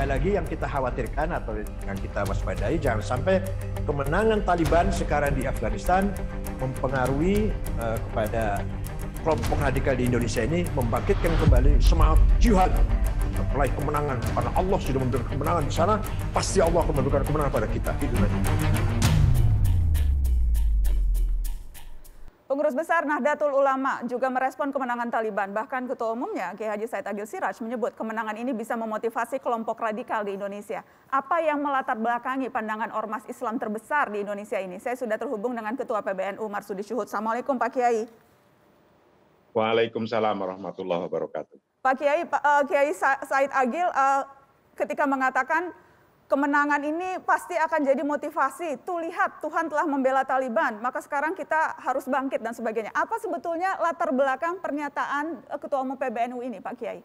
sekali lagi yang kita khawatirkan atau yang kita waspadai jangan sampai kemenangan Taliban sekarang di Afghanistan mempengaruhi uh, kepada kelompok radikal di Indonesia ini membangkitkan kembali semangat jihad mulai kemenangan karena Allah sudah memberikan kemenangan di sana pasti Allah akan memberikan kemenangan pada kita itu nanti. Pengurus Besar Nahdlatul Ulama juga merespon kemenangan Taliban. Bahkan Ketua Umumnya, Kiai Haji Said Agil Siraj, menyebut kemenangan ini bisa memotivasi kelompok radikal di Indonesia. Apa yang melatar belakangi pandangan ormas Islam terbesar di Indonesia ini? Saya sudah terhubung dengan Ketua PBNU Marsudi Syuhud. Assalamualaikum Pak Kiai. Waalaikumsalam warahmatullahi wabarakatuh. Pak Kiai, Pak, uh, Kiai Said Agil uh, ketika mengatakan kemenangan ini pasti akan jadi motivasi. Tuh lihat Tuhan telah membela Taliban, maka sekarang kita harus bangkit dan sebagainya. Apa sebetulnya latar belakang pernyataan eh, Ketua Umum PBNU ini Pak Kiai?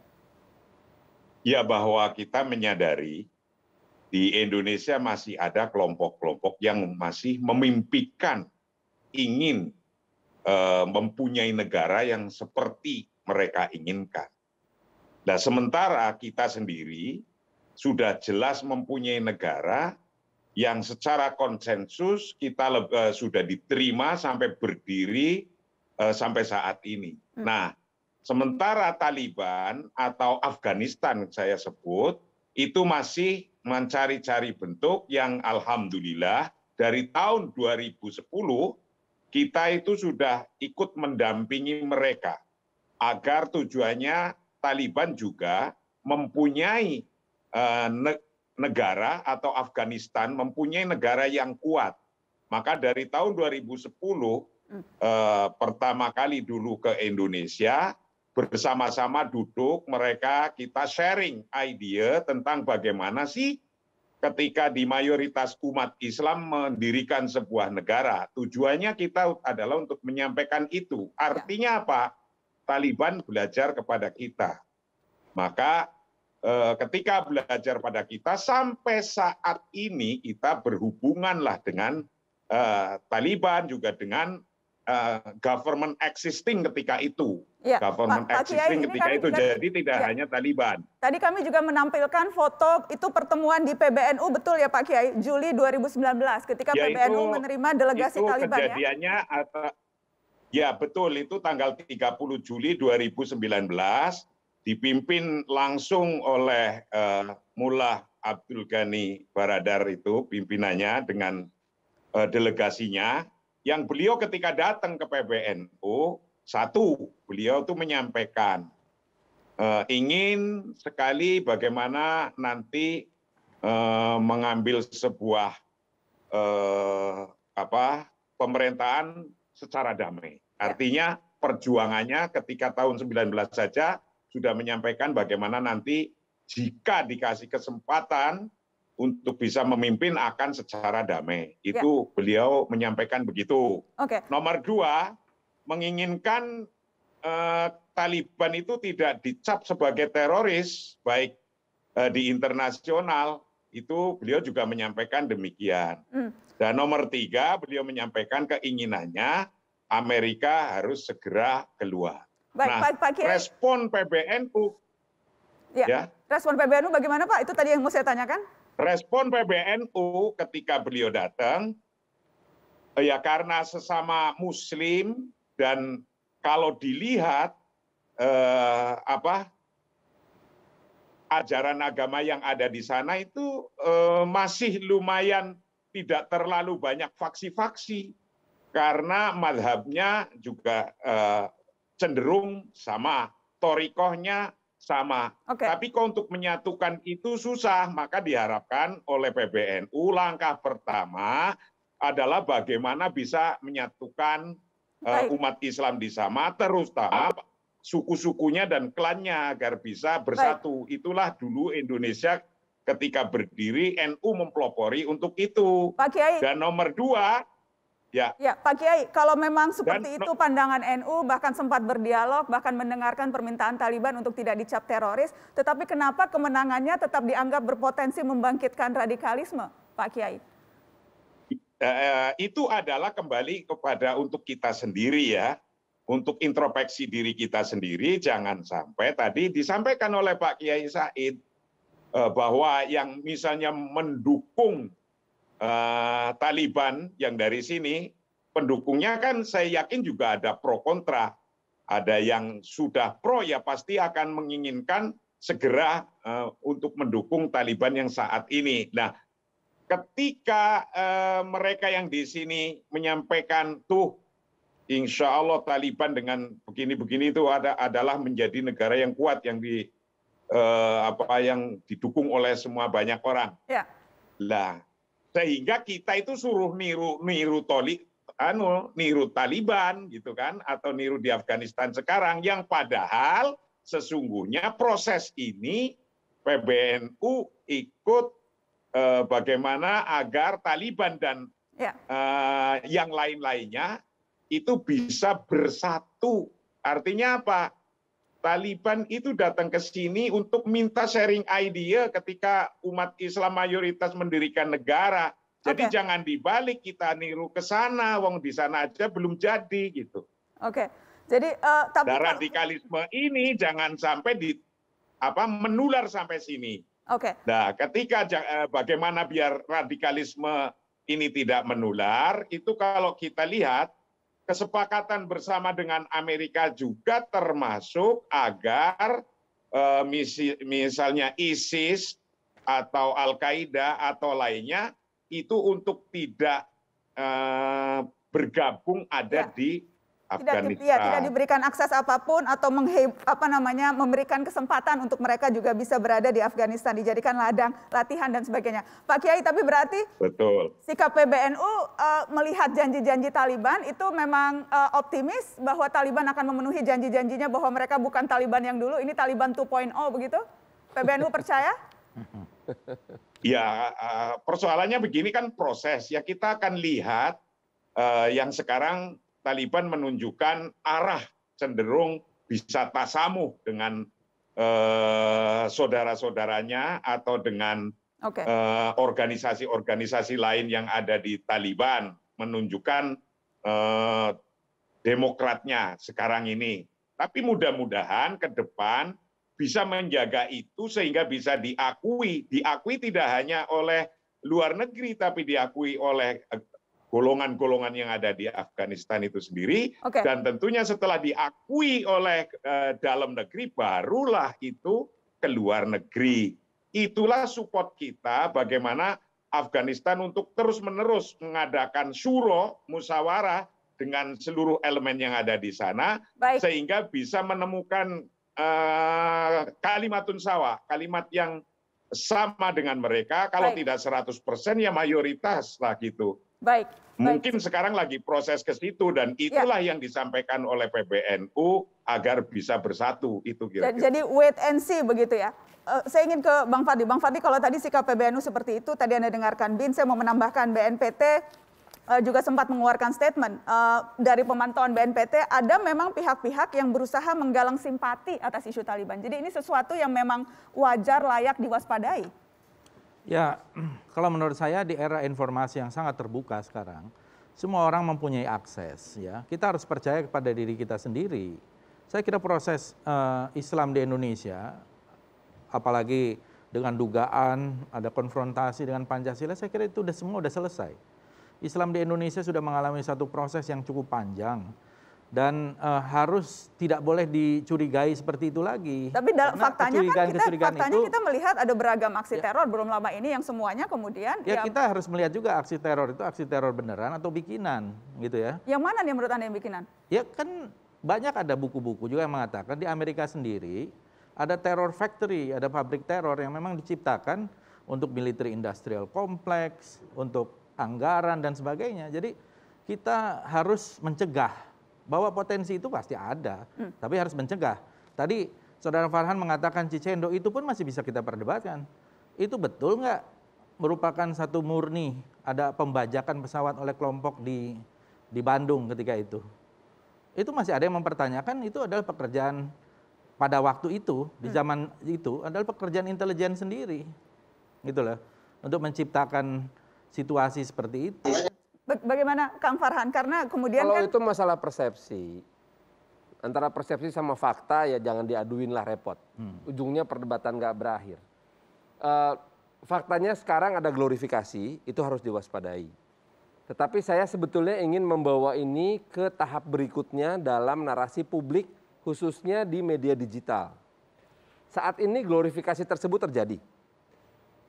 Ya bahwa kita menyadari di Indonesia masih ada kelompok-kelompok yang masih memimpikan ingin e, mempunyai negara yang seperti mereka inginkan. Nah sementara kita sendiri sudah jelas mempunyai negara yang secara konsensus kita eh, sudah diterima sampai berdiri eh, sampai saat ini. Hmm. Nah, sementara Taliban atau Afghanistan saya sebut itu masih mencari-cari bentuk yang alhamdulillah dari tahun 2010 kita itu sudah ikut mendampingi mereka agar tujuannya Taliban juga mempunyai Eh, negara atau Afghanistan mempunyai negara yang kuat maka dari tahun 2010 hmm. eh, pertama kali dulu ke indonesia bersama-sama duduk mereka kita sharing idea tentang bagaimana sih ketika di mayoritas umat Islam mendirikan sebuah negara. Tujuannya kita adalah untuk menyampaikan itu. Artinya ya. apa? Taliban belajar kepada kita. Maka Eh, ketika belajar pada kita sampai saat ini kita berhubunganlah dengan eh, Taliban juga dengan eh, government existing ketika itu. Ya, government Pak, existing ketika itu, jadi tidak ya. hanya Taliban. Tadi kami juga menampilkan foto itu pertemuan di PBNU, betul ya Pak Kiai, Juli 2019, ketika ya, PBNU itu, menerima delegasi itu Taliban ya? kejadiannya ya? Atau, ya betul, itu tanggal 30 Juli 2019, dipimpin langsung oleh eh, mullah abdul ghani baradar itu pimpinannya dengan eh, delegasinya yang beliau ketika datang ke pbnu satu beliau itu menyampaikan eh, ingin sekali bagaimana nanti mengambil sebuah apa pemerintahan secara damai. Artinya perjuangannya ketika tahun 19 saja sudah menyampaikan bagaimana nanti jika dikasih kesempatan untuk bisa memimpin akan secara damai. Ya. Itu ya. beliau menyampaikan begitu. Okay. Nomor dua, menginginkan eh, Taliban itu tidak dicap sebagai teroris, baik eh, di internasional, itu beliau juga menyampaikan demikian. Hmm. Dan nomor tiga, beliau menyampaikan keinginannya Amerika harus segera keluar. Baik, nah, Pak, Pak Kiai. respon PBNU. Ya, ya. Respon PBNU bagaimana Pak? Itu tadi yang mau saya tanyakan. Respon PBNU ketika beliau datang, eh, ya karena sesama Muslim dan kalau dilihat eh, apa ajaran agama yang ada di sana itu eh, masih lumayan tidak terlalu banyak faksi-faksi karena madhabnya juga eh, cenderung sama torikohnya sama tapi kok untuk menyatukan itu susah maka diharapkan oleh pbnu langkah pertama adalah bagaimana bisa menyatukan uh, umat Islam di sama terutama suku-sukunya dan klannya agar bisa bersatu. Baik. Itulah dulu Indonesia ketika berdiri NU mempelopori untuk itu. Dan nomor dua Ya. ya, Pak Kiai, kalau memang seperti Dan, itu pandangan NU bahkan sempat berdialog, bahkan mendengarkan permintaan Taliban untuk tidak dicap teroris, tetapi kenapa kemenangannya tetap dianggap berpotensi membangkitkan radikalisme, Pak Kiai? Eh, eh, itu adalah kembali kepada untuk kita sendiri ya, untuk introspeksi diri kita sendiri, jangan sampai tadi disampaikan oleh Pak Kiai Said eh, bahwa yang misalnya mendukung Eh, Taliban yang dari sini pendukungnya kan saya yakin juga ada pro kontra. Ada yang sudah pro ya pasti akan menginginkan segera uh, untuk mendukung Taliban yang saat ini. Nah, ketika uh, mereka yang di sini menyampaikan tuh Insya Allah Taliban dengan begini-begini itu ada adalah menjadi negara yang kuat yang di eh, apa yang didukung oleh semua banyak orang. Ya. Lah, sehingga kita itu suruh niru niru tolik anu niru Taliban gitu kan atau niru di Afghanistan sekarang yang padahal sesungguhnya proses ini PBNU ikut eh, bagaimana agar Taliban dan ya. eh, yang lain-lainnya itu bisa bersatu artinya apa Taliban itu datang ke sini untuk minta sharing idea ketika umat Islam mayoritas mendirikan negara. Jadi okay. jangan dibalik kita niru ke sana, wong di sana aja belum jadi gitu. Oke. Okay. Jadi uh, tapi nah, radikalisme ini jangan sampai di apa menular sampai sini. Oke. Okay. Nah, ketika eh, bagaimana biar radikalisme ini tidak menular, itu kalau kita lihat kesepakatan bersama dengan Amerika juga termasuk agar eh, misi, misalnya ISIS atau Al-Qaeda atau lainnya itu untuk tidak eh, bergabung ada ya. di Afganistan. Tidak, ya, tidak diberikan akses apapun atau menghib, apa namanya memberikan kesempatan untuk mereka juga bisa berada di Afghanistan dijadikan ladang latihan dan sebagainya. Pak Kiai, tapi berarti betul sikap PBNU uh, eh, melihat janji-janji Taliban itu memang uh, optimis bahwa Taliban akan memenuhi janji-janjinya bahwa mereka bukan Taliban yang dulu, ini Taliban 2.0 begitu? PBNU percaya? Ya, eh, persoalannya begini kan proses. Ya kita akan lihat yang sekarang Taliban menunjukkan arah cenderung bisa tasamu dengan eh, saudara-saudaranya atau dengan okay. eh, organisasi-organisasi lain yang ada di Taliban menunjukkan eh, demokratnya sekarang ini. Tapi mudah-mudahan ke depan bisa menjaga itu sehingga bisa diakui, diakui tidak hanya oleh luar negeri tapi diakui oleh eh, golongan-golongan yang ada di Afghanistan itu sendiri okay. dan tentunya setelah diakui oleh uh, dalam negeri barulah itu ke luar negeri. Itulah support kita bagaimana Afghanistan untuk terus-menerus mengadakan syuro musyawarah dengan seluruh elemen yang ada di sana Baik. sehingga bisa menemukan uh, eh, kalimatun sawa, kalimat yang sama dengan mereka kalau Baik. tidak 100% ya mayoritas lah gitu. Baik. Mungkin Baik. sekarang lagi proses ke situ dan ya. itulah ya. yang disampaikan oleh PBNU agar bisa bersatu itu kira-kira. Jadi, jadi wait and see begitu ya. Eh, saya ingin ke Bang Fadli. Bang Fadli kalau tadi sikap PBNU seperti itu, tadi Anda dengarkan BIN, saya mau menambahkan BNPT eh, juga sempat mengeluarkan statement eh, dari pemantauan BNPT ada memang pihak-pihak yang berusaha menggalang simpati atas isu Taliban. Jadi ini sesuatu yang memang wajar layak diwaspadai. Ya, kalau menurut saya di era informasi yang sangat terbuka sekarang, semua orang mempunyai akses ya. Kita harus percaya kepada diri kita sendiri. Saya kira proses uh, Islam di Indonesia apalagi dengan dugaan ada konfrontasi dengan Pancasila, saya kira itu udah semua sudah selesai. Islam di Indonesia sudah mengalami satu proses yang cukup panjang dan uh, harus tidak boleh dicurigai seperti itu lagi. Tapi dalam faktanya kan kita faktanya itu, kita melihat ada beragam aksi ya, teror belum lama ini yang semuanya kemudian ya, ya kita harus melihat juga aksi teror itu aksi teror beneran atau bikinan gitu ya. Yang mana nih menurut Anda yang bikinan? Ya kan banyak ada buku-buku juga yang mengatakan di Amerika sendiri ada teror factory, ada pabrik teror yang memang diciptakan untuk military industrial kompleks, untuk anggaran dan sebagainya. Jadi kita harus mencegah bahwa potensi itu pasti ada, hmm. tapi harus mencegah. Tadi Saudara Farhan mengatakan Cicendo itu pun masih bisa kita perdebatkan. Itu betul nggak merupakan satu murni ada pembajakan pesawat oleh kelompok di di Bandung ketika itu. Itu masih ada yang mempertanyakan itu adalah pekerjaan pada waktu itu di hmm. zaman itu adalah pekerjaan intelijen sendiri. Gitu loh. Untuk menciptakan situasi seperti itu. Bagaimana Kang Farhan? Karena kemudian Kalau kan... itu masalah persepsi, antara persepsi sama fakta ya jangan diaduin lah repot. Hmm. Ujungnya perdebatan nggak berakhir. Uh, faktanya sekarang ada glorifikasi, itu harus diwaspadai. Tetapi saya sebetulnya ingin membawa ini ke tahap berikutnya dalam narasi publik khususnya di media digital. Saat ini glorifikasi tersebut terjadi.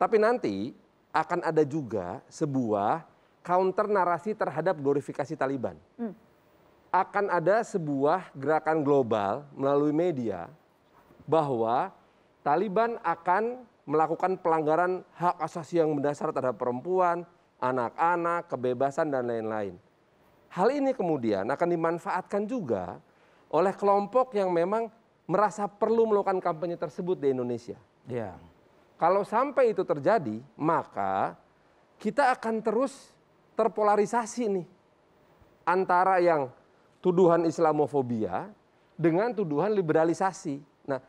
Tapi nanti akan ada juga sebuah counter narasi terhadap glorifikasi Taliban. Hmm. Akan ada sebuah gerakan global melalui media bahwa Taliban akan melakukan pelanggaran hak asasi yang mendasar terhadap perempuan, anak-anak, kebebasan, dan lain-lain. Hal ini kemudian akan dimanfaatkan juga oleh kelompok yang memang merasa perlu melakukan kampanye tersebut di Indonesia. Ya. Kalau sampai itu terjadi, maka kita akan terus terpolarisasi nih antara yang tuduhan Islamofobia dengan tuduhan liberalisasi. Nah,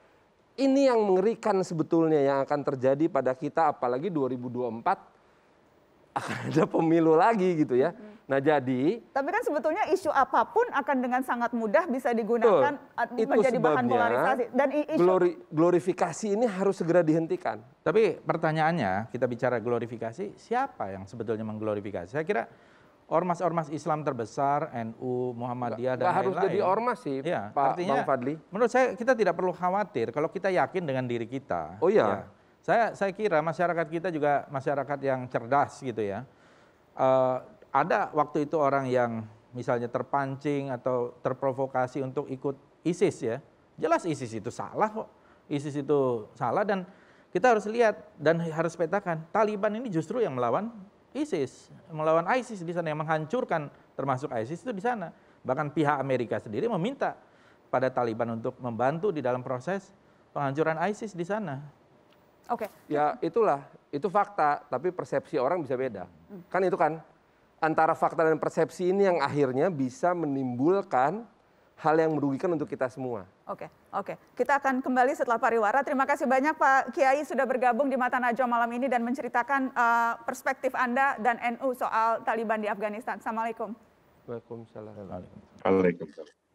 ini yang mengerikan sebetulnya yang akan terjadi pada kita apalagi 2024 akan ada pemilu lagi gitu ya. Nah jadi. Tapi kan sebetulnya isu apapun akan dengan sangat mudah bisa digunakan betul, eh, menjadi bahan polarisasi. Dan isu glori, glorifikasi ini harus segera dihentikan. Tapi pertanyaannya kita bicara glorifikasi, siapa yang sebetulnya mengglorifikasi? Saya kira ormas-ormas Islam terbesar, NU, Muhammadiyah gak, dan lain-lain. harus jadi ormas sih, ya, Pak artinya, Bang Fadli. Menurut saya kita tidak perlu khawatir kalau kita yakin dengan diri kita. Oh iya. Ya. Saya saya kira masyarakat kita juga masyarakat yang cerdas gitu ya. Uh, ada waktu itu orang yang misalnya terpancing atau terprovokasi untuk ikut ISIS ya. Jelas ISIS itu salah kok. ISIS itu salah dan kita harus lihat dan harus petakan Taliban ini justru yang melawan ISIS, melawan ISIS di sana yang menghancurkan termasuk ISIS itu di sana. Bahkan pihak Amerika sendiri meminta pada Taliban untuk membantu di dalam proses penghancuran ISIS di sana. Oke. Okay. Ya itulah, itu fakta, tapi persepsi orang bisa beda. Hmm. Kan itu kan antara fakta dan persepsi ini yang akhirnya bisa menimbulkan hal yang merugikan untuk kita semua. Oke, oke. Kita akan kembali setelah pariwara. Terima kasih banyak Pak Kiai sudah bergabung di Mata Najwa malam ini dan menceritakan uh, perspektif Anda dan NU soal Taliban di Afghanistan. Assalamualaikum. Waalaikumsalam. Waalaikumsalam.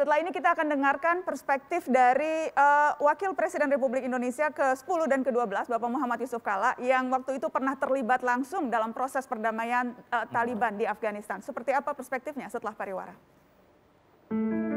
Setelah ini kita akan dengarkan perspektif dari uh, Wakil Presiden Republik Indonesia ke-10 dan ke-12 Bapak Muhammad Yusuf Kala yang waktu itu pernah terlibat langsung dalam proses perdamaian uh, Taliban di Afghanistan. Seperti apa perspektifnya setelah pariwara? Thank